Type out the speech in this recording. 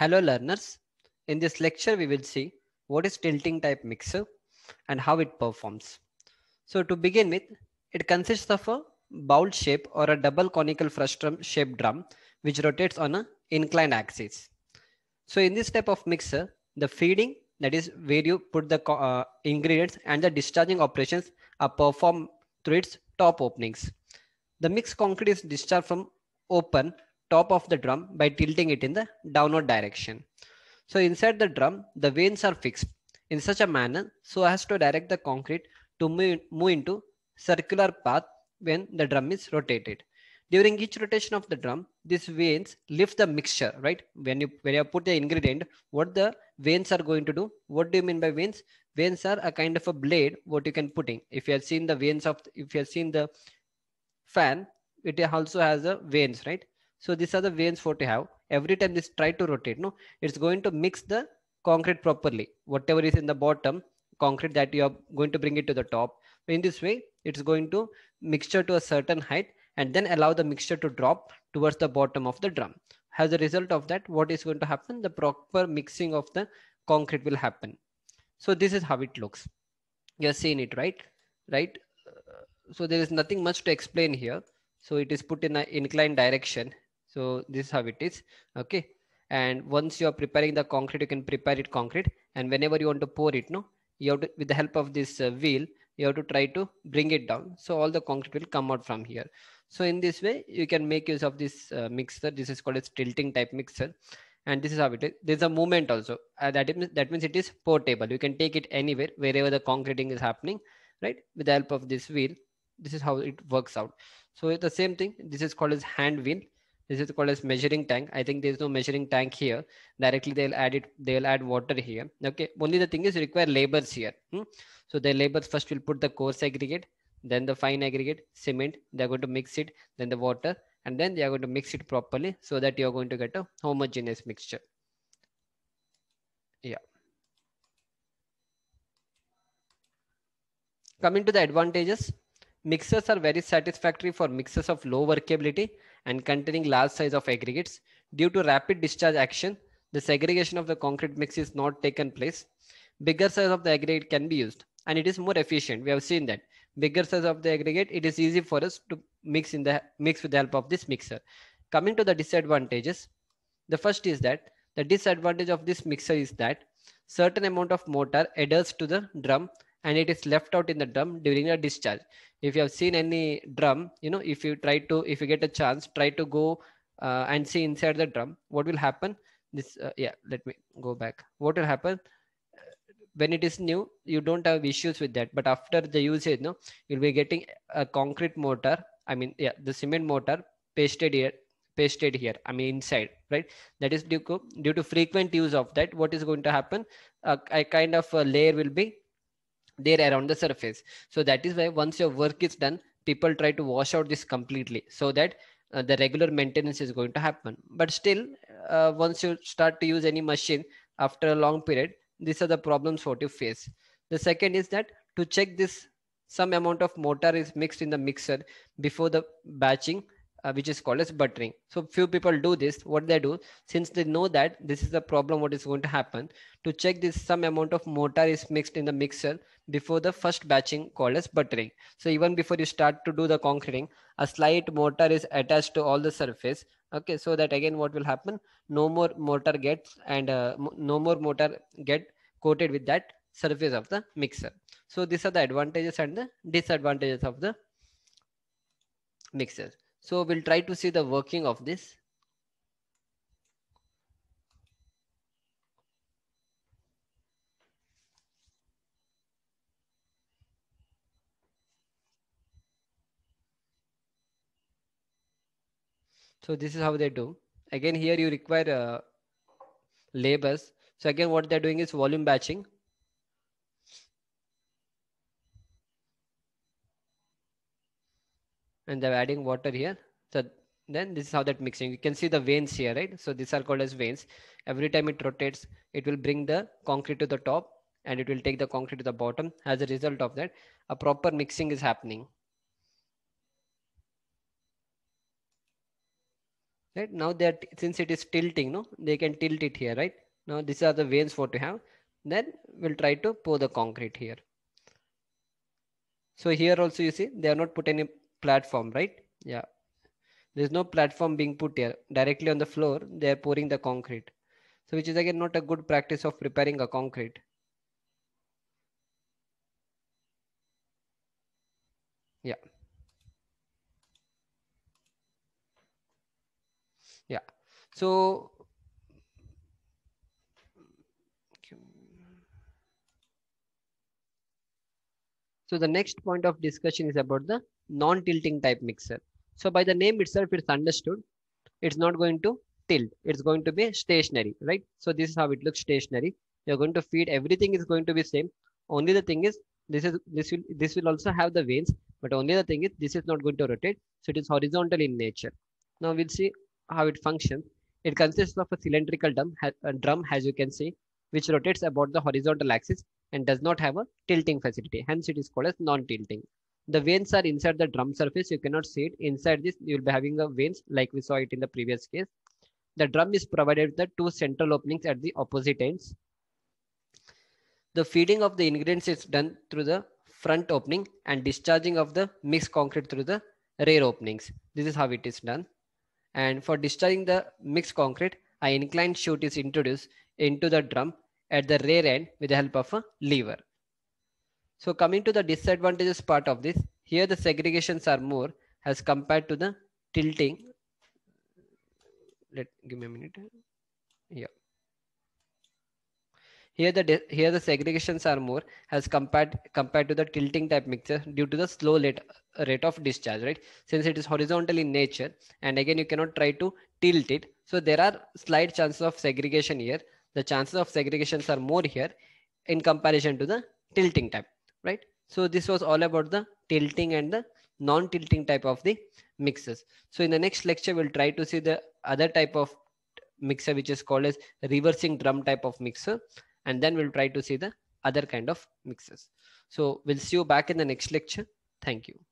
Hello learners. In this lecture, we will see what is tilting type mixer and how it performs. So to begin with, it consists of a bowl shape or a double conical frustum shaped drum, which rotates on an inclined axis. So in this type of mixer, the feeding, that is where you put the uh, ingredients and the discharging operations are performed through its top openings. The mixed concrete is discharged from open top of the drum by tilting it in the downward direction. So inside the drum, the vanes are fixed in such a manner so as to direct the concrete to move, move into circular path when the drum is rotated. During each rotation of the drum, these vanes lift the mixture, right? When you when you put the ingredient, what the vanes are going to do? What do you mean by vanes? Vanes are a kind of a blade, what you can put in. If you have seen the vanes of if you have seen the fan, it also has a veins, right? So these are the veins what you have. Every time this try to rotate, no, it's going to mix the concrete properly. Whatever is in the bottom, concrete that you are going to bring it to the top. In this way, it's going to mixture to a certain height and then allow the mixture to drop towards the bottom of the drum. As a result of that, what is going to happen? The proper mixing of the concrete will happen. So this is how it looks. You're seeing it, right? Right? So there is nothing much to explain here. So it is put in an inclined direction so this is how it is. Okay. And once you're preparing the concrete, you can prepare it concrete. And whenever you want to pour it, no, you have to, with the help of this uh, wheel, you have to try to bring it down. So all the concrete will come out from here. So in this way, you can make use of this uh, mixer. This is called a tilting type mixer. And this is how it is. There's a movement also. Uh, means that means it is portable. You can take it anywhere, wherever the concreting is happening, right? With the help of this wheel, this is how it works out. So the same thing, this is called as hand wheel this is called as measuring tank i think there's no measuring tank here directly they'll add it they'll add water here okay only the thing is require labels here hmm? so the labels first will put the coarse aggregate then the fine aggregate cement they're going to mix it then the water and then they are going to mix it properly so that you're going to get a homogeneous mixture yeah coming to the advantages mixers are very satisfactory for mixers of low workability and containing large size of aggregates. Due to rapid discharge action, the segregation of the concrete mix is not taken place. Bigger size of the aggregate can be used and it is more efficient. We have seen that bigger size of the aggregate, it is easy for us to mix in the mix with the help of this mixer. Coming to the disadvantages, the first is that the disadvantage of this mixer is that certain amount of mortar adheres to the drum and it is left out in the drum during the discharge. If you have seen any drum, you know, if you try to, if you get a chance, try to go uh, and see inside the drum, what will happen? This, uh, yeah, let me go back. What will happen? When it is new, you don't have issues with that. But after the usage, no, you'll be getting a concrete mortar. I mean, yeah, the cement mortar pasted here, pasted here. I mean, inside, right? That is due to, due to frequent use of that. What is going to happen? Uh, a kind of a layer will be they're around the surface so that is why once your work is done people try to wash out this completely so that uh, the regular maintenance is going to happen but still uh, once you start to use any machine after a long period these are the problems what you face the second is that to check this some amount of mortar is mixed in the mixer before the batching uh, which is called as buttering. So few people do this. What they do, since they know that this is the problem, what is going to happen, to check this some amount of mortar is mixed in the mixer before the first batching called as buttering. So even before you start to do the concreting, a slight mortar is attached to all the surface. Okay, so that again, what will happen? No more mortar gets and uh, no more mortar get coated with that surface of the mixer. So these are the advantages and the disadvantages of the mixer. So we'll try to see the working of this. So this is how they do. Again, here you require uh, labels. So again, what they're doing is volume batching. and they're adding water here. So then this is how that mixing. You can see the veins here, right? So these are called as veins. Every time it rotates, it will bring the concrete to the top and it will take the concrete to the bottom. As a result of that, a proper mixing is happening. Right now that since it is tilting, no, they can tilt it here, right? Now these are the veins what we have. Then we'll try to pour the concrete here. So here also you see they are not put any platform, right? Yeah. There's no platform being put here. Directly on the floor, they're pouring the concrete. So which is again not a good practice of preparing a concrete. Yeah. Yeah. So So the next point of discussion is about the non-tilting type mixer. So by the name itself, it's understood. It's not going to tilt. It's going to be stationary, right? So this is how it looks stationary. You're going to feed everything is going to be same. Only the thing is this is this will this will also have the veins, but only the thing is this is not going to rotate. So it is horizontal in nature. Now we'll see how it functions. It consists of a cylindrical drum, uh, drum as you can see, which rotates about the horizontal axis and does not have a tilting facility. Hence, it is called as non-tilting. The veins are inside the drum surface. You cannot see it. Inside this, you will be having the veins like we saw it in the previous case. The drum is provided with the two central openings at the opposite ends. The feeding of the ingredients is done through the front opening and discharging of the mixed concrete through the rear openings. This is how it is done. And for discharging the mixed concrete, an inclined chute is introduced into the drum at the rear end with the help of a lever. So coming to the disadvantages part of this, here the segregations are more as compared to the tilting. Let give me a minute. Yeah. Here the here the segregations are more as compared compared to the tilting type mixer due to the slow rate, rate of discharge, right? Since it is horizontal in nature, and again you cannot try to tilt it, so there are slight chances of segregation here the chances of segregations are more here in comparison to the tilting type, right? So this was all about the tilting and the non-tilting type of the mixes. So in the next lecture, we'll try to see the other type of mixer, which is called as reversing drum type of mixer. And then we'll try to see the other kind of mixes. So we'll see you back in the next lecture. Thank you.